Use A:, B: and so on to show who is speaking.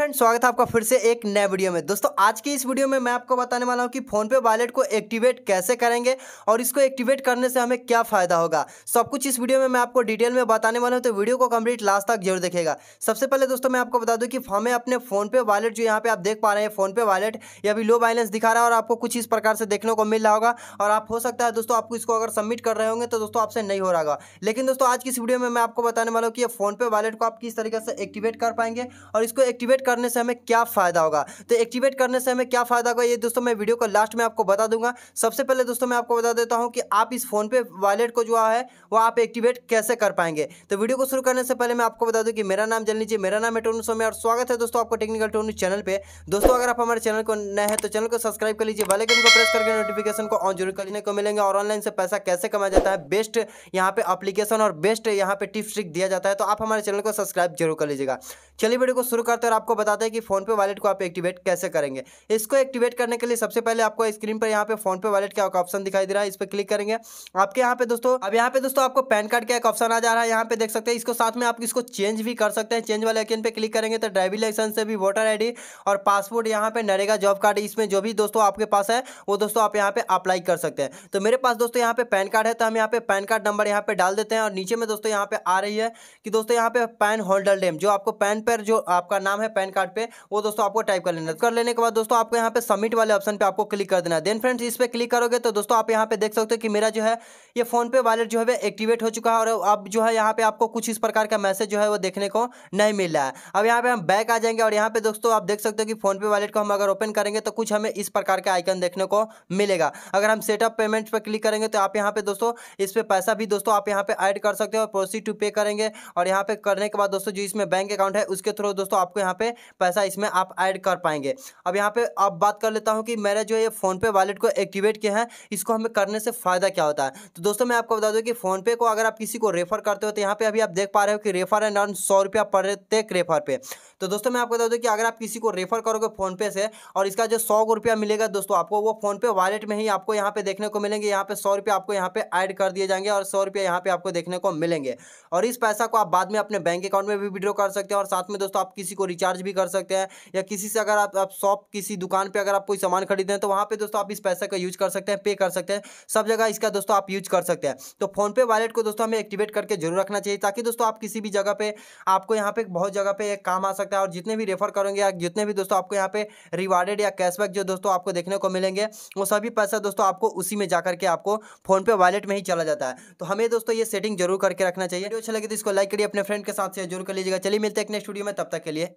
A: friend स्वागत है आपका फिर से एक नए वीडियो में दोस्तों आज की इस वीडियो में मैं आपको बताने वाला हूं कि फोन पे वॉलेट को एक्टिवेट कैसे करेंगे और इसको एक्टिवेट करने से हमें क्या फ़ायदा होगा सब कुछ इस वीडियो में मैं आपको डिटेल में बताने वाला हूं तो वीडियो को कंप्लीट लास्ट तक जरूर देखेगा सबसे पहले दोस्तों मैं आपको बता दूँ कि हमें अपने फोनपे वॉलेट जो यहाँ पे आप देख पा रहे हैं फोनपे वॉलेट या अभी लो बैलेंस दिखा रहा है और आपको कुछ इस प्रकार से देखने को मिल रहा होगा और आप हो सकता है दोस्तों आपको इसको अगर सबमिट कर रहे होंगे तो दोस्तों आपसे नहीं हो रहा होगा लेकिन दोस्तों आज की इस वीडियो में मैं आपको बताने वाला हूँ कि फोनपे वॉलेट को आप किस तरीके से एक्टिवेट कर पाएंगे और इसको एक्टिवेट करने से हमें क्या फ़ायदा होगा तो एक्टिवेट करने से हमें क्या फ़ायदा होगा ये दोस्तों मैं वीडियो को लास्ट में आपको बता दूंगा सबसे पहले दोस्तों मैं आपको बता देता हूँ कि आप इस फोन पे वॉलेट को जो है वो आप एक्टिवेट कैसे कर पाएंगे तो वीडियो को शुरू करने से पहले मैं आपको बता दूँ कि मेरा नाम जल लीजिए मेरा नाम है टोनू सोमे और स्वागत है दोस्तों आपको टेक्निकल टोनू चैनल पर दोस्तों अगर आप हमारे चैनल को नए हैं तो चैनल को सब्सक्राइब कर लीजिए वाले को प्रेस करके नोटिफिकेशन को ऑन जरूर करने को मिलेंगे और ऑनलाइन से पैसा कैसे कमाया जाता है बेस्ट यहाँ पे अप्लीकेशन और बेस्ट यहाँ पे टिप्स ट्रिक दिया जाता है तो आप हमारे चैनल को सब्सक्राइब जरूर कर लीजिएगा चलिए वीडियो को शुरू करते हैं और आपको बताते हैं कि फ़ोनपे वालेट को आप एक्टिवेट कैसे करेंगे इसको एक्टिवेट करने के लिए सबसे पहले आपको स्क्रीन पर यहाँ पे फ़ोनपे वालेट का ऑप्शन दिखाई दे रहा है इस पर क्लिक करेंगे आपके यहाँ पे दोस्तों अब यहाँ पे दोस्तों आपको पैन कार्ड का एक ऑप्शन आ जा रहा है यहाँ पे देख सकते हैं इसको साथ में आप इसको चेंज भी कर सकते हैं चेंज वाले आइकन पे क्लिक करेंगे तो ड्राइविंग लाइसेंस से भी वोटर आईडी और पासपोर्ट यहाँ पे नरेगा जॉब कार्ड इसमें जो भी दोस्तों आपके पास है वो दोस्तों आप यहाँ पे अप्लाई कर सकते हैं तो मेरे पास दोस्तों यहाँ पे पैन कार्ड है तो हम यहाँ पे पैन कार्ड नंबर यहाँ पे डाल देते हैं और नीचे में दोस्तों यहाँ पे आ रही है कि दोस्तों यहाँ पे पैन होल्डर नेम जो आपको पैन पर जो आपका नाम है पैन कार्ड पे वो दोस्तों आपको टाइप कर लेना कर लेने के बाद दोस्तों आपको यहाँ पे सबमिट वाले ऑप्शन पे आपको क्लिक कर देना है देन फ्रेंड्स इस पर क्लिक करोगे तो दोस्तों आप यहाँ पे देख सकते हो कि मेरा जो है ये फोनपे वॉलेट जो है एक्टिवेट हो चुका है और अब जो है यहाँ पे आपको कुछ इस प्रकार का मैसेज जो है वो देखने को नहीं मिल रहा है अब यहाँ पे हम बैक आ जाएंगे और यहाँ पे दोस्तों आप देख सकते हो कि फोनपे वॉलेट को हम अगर ओपन करेंगे तो कुछ हमें इस प्रकार का आइकन देखने को मिलेगा अगर हम सेटअप पेमेंट पर क्लिक करेंगे तो आप यहाँ पे दोस्तों इस पर पैसा भी दोस्तों आप यहाँ पे ऐड कर सकते हो प्रोसीड टू पे करेंगे और यहाँ पे करने के बाद दोस्तों जो इसमें बैंक अकाउंट है उसके थ्रू दोस्तों आपको यहाँ पे में पैसा इसमें आप ऐड कर पाएंगे अब यहाँ पे अब बात कर लेता हूँ कि मेरा जो ये फ़ोनपे वॉलेट को एक्टिवेट किया है इसको हमें करने से फ़ायदा क्या होता है तो दोस्तों मैं आपको बता दूँ कि फ़ोनपे को अगर आप किसी को रेफ़र करते हो तो यहाँ पर अभी आप देख पा रहे हो कि रेफ़र एंड अर्न सौ रुपया प्रत्येक रेफ़र पे तो दोस्तों मैं आपको बता दूँ कि अगर आप किसी को रेफ़र करोगे फ़ोनपे से और इसका जो सौ रुपया मिलेगा दोस्तों आपको वो फ़ोनपे वॉलेट में ही आपको यहाँ पे देखने को मिलेंगे यहाँ पे सौ रुपया आपको यहाँ पे ऐड कर दिए जाएंगे और सौ रुपया यहाँ पे आपको देखने को मिलेंगे और इस पैसा को आप बाद में अपने बैंक अकाउंट में भी विड्रॉ कर सकते हैं और साथ में दोस्तों आप किसी को रिचार्ज चार्ज भी कर सकते हैं या किसी से अगर आप आप शॉप किसी दुकान पर अगर आप कोई सामान खरीदते हैं तो वहाँ पर दोस्तों आप इस पैसे का यूज कर सकते हैं पे कर सकते हैं सब जगह इसका दोस्तों आप यूज कर सकते हैं तो फोनपे वॉलेट को दोस्तों हमें एक्टिवेट करके जरूर रखना चाहिए ताकि दोस्तों आप किसी भी जगह पर आपको यहाँ पे बहुत जगह पर एक काम आ सकता है और जितने भी रेफर करेंगे या जितने भी दोस्तों आपको यहाँ पे रिवार्डेड या कैशबैक जो दोस्तों आपको देखने को मिलेंगे वो सभी पैसा दोस्तों आपको उसी में जाकर के आपको फोनपे वॉलेट में ही चला जाता है तो हमें दोस्तों ये सेटिंग जरूर करके रखना चाहिए अच्छा लगे तो इसको लाइक करिए अपने फ्रेंड के साथ शेयर जरूर कर लीजिएगा चलिए मिलते हैं नेक्स्ट वीडियो में तब तक के लिए